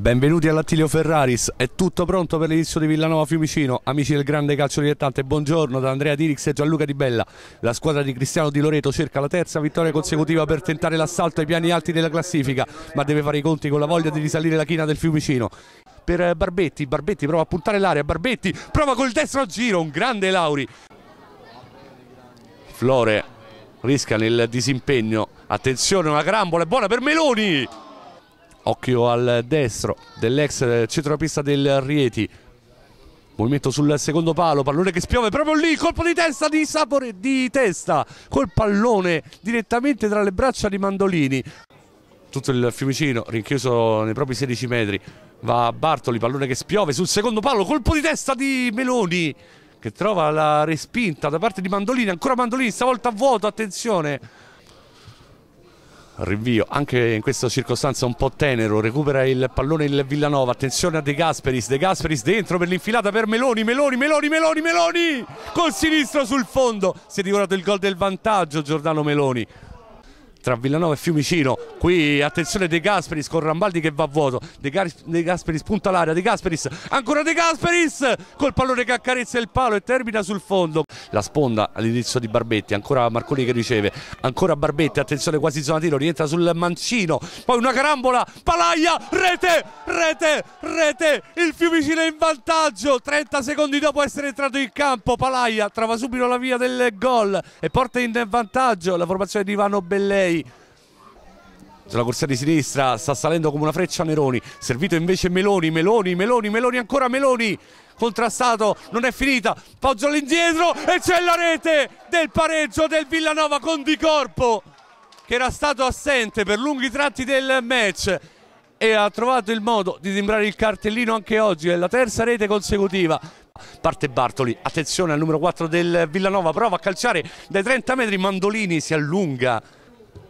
Benvenuti all'Attilio Ferraris, è tutto pronto per l'inizio di Villanova Fiumicino. Amici del grande calcio dilettante, buongiorno da Andrea Dirix e Gianluca Di Bella. La squadra di Cristiano Di Loreto cerca la terza vittoria consecutiva per tentare l'assalto ai piani alti della classifica, ma deve fare i conti con la voglia di risalire la china del Fiumicino. Per Barbetti, Barbetti prova a puntare l'area, Barbetti prova col destro a giro, un grande Lauri. Flore rischia nel disimpegno, attenzione una grambola, è buona per Meloni! Occhio al destro dell'ex centropista del Rieti. Movimento sul secondo palo, pallone che spiove proprio lì, colpo di testa di Sapore di testa, col pallone direttamente tra le braccia di Mandolini. Tutto il Fiumicino rinchiuso nei propri 16 metri. Va Bartoli, pallone che spiove sul secondo palo, colpo di testa di Meloni che trova la respinta da parte di Mandolini, ancora Mandolini, stavolta a vuoto, attenzione rinvio anche in questa circostanza un po' tenero recupera il pallone il Villanova attenzione a De Gasperis De Gasperis dentro per l'infilata per Meloni Meloni Meloni Meloni Meloni col sinistro sul fondo si è ricordato il gol del vantaggio Giordano Meloni tra Villanova e Fiumicino qui attenzione De Gasperis con Rambaldi che va a vuoto De, Gar De Gasperis punta l'area De Gasperis ancora De Gasperis col pallone che accarezza il palo e termina sul fondo la sponda all'inizio di Barbetti ancora Marconi che riceve ancora Barbetti attenzione quasi zona tiro rientra sul mancino poi una carambola Palaia rete rete rete il Fiumicino è in vantaggio 30 secondi dopo essere entrato in campo Palaia trova subito la via del gol e porta in vantaggio la formazione di Ivano Bellei 6 sulla corsia di sinistra sta salendo come una freccia Neroni servito invece Meloni Meloni Meloni Meloni ancora Meloni contrastato non è finita Poggio all'indietro e c'è la rete del pareggio del Villanova con Di Corpo che era stato assente per lunghi tratti del match e ha trovato il modo di timbrare il cartellino anche oggi, è la terza rete consecutiva. Parte Bartoli, attenzione al numero 4 del Villanova, prova a calciare dai 30 metri, Mandolini si allunga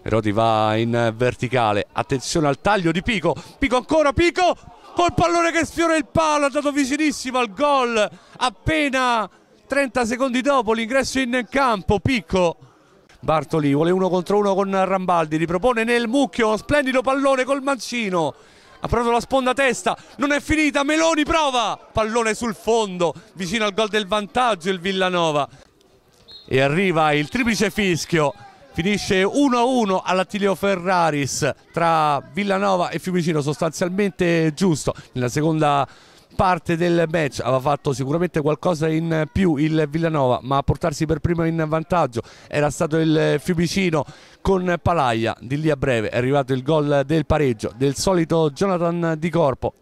Erodi va in verticale, attenzione al taglio di Pico, Pico ancora, Pico! Col pallone che sfiora il palo, ha dato vicinissimo al gol, appena 30 secondi dopo l'ingresso in campo, Pico. Bartoli vuole uno contro uno con Rambaldi, ripropone nel mucchio, splendido pallone col mancino. Ha provato la sponda testa, non è finita, Meloni prova, pallone sul fondo, vicino al gol del vantaggio il Villanova. E arriva il triplice fischio, Finisce 1-1 all'Attilio Ferraris tra Villanova e Fiumicino, sostanzialmente giusto. Nella seconda parte del match aveva fatto sicuramente qualcosa in più il Villanova, ma a portarsi per primo in vantaggio era stato il Fiumicino con Palaia. Di lì a breve è arrivato il gol del pareggio del solito Jonathan Di Corpo.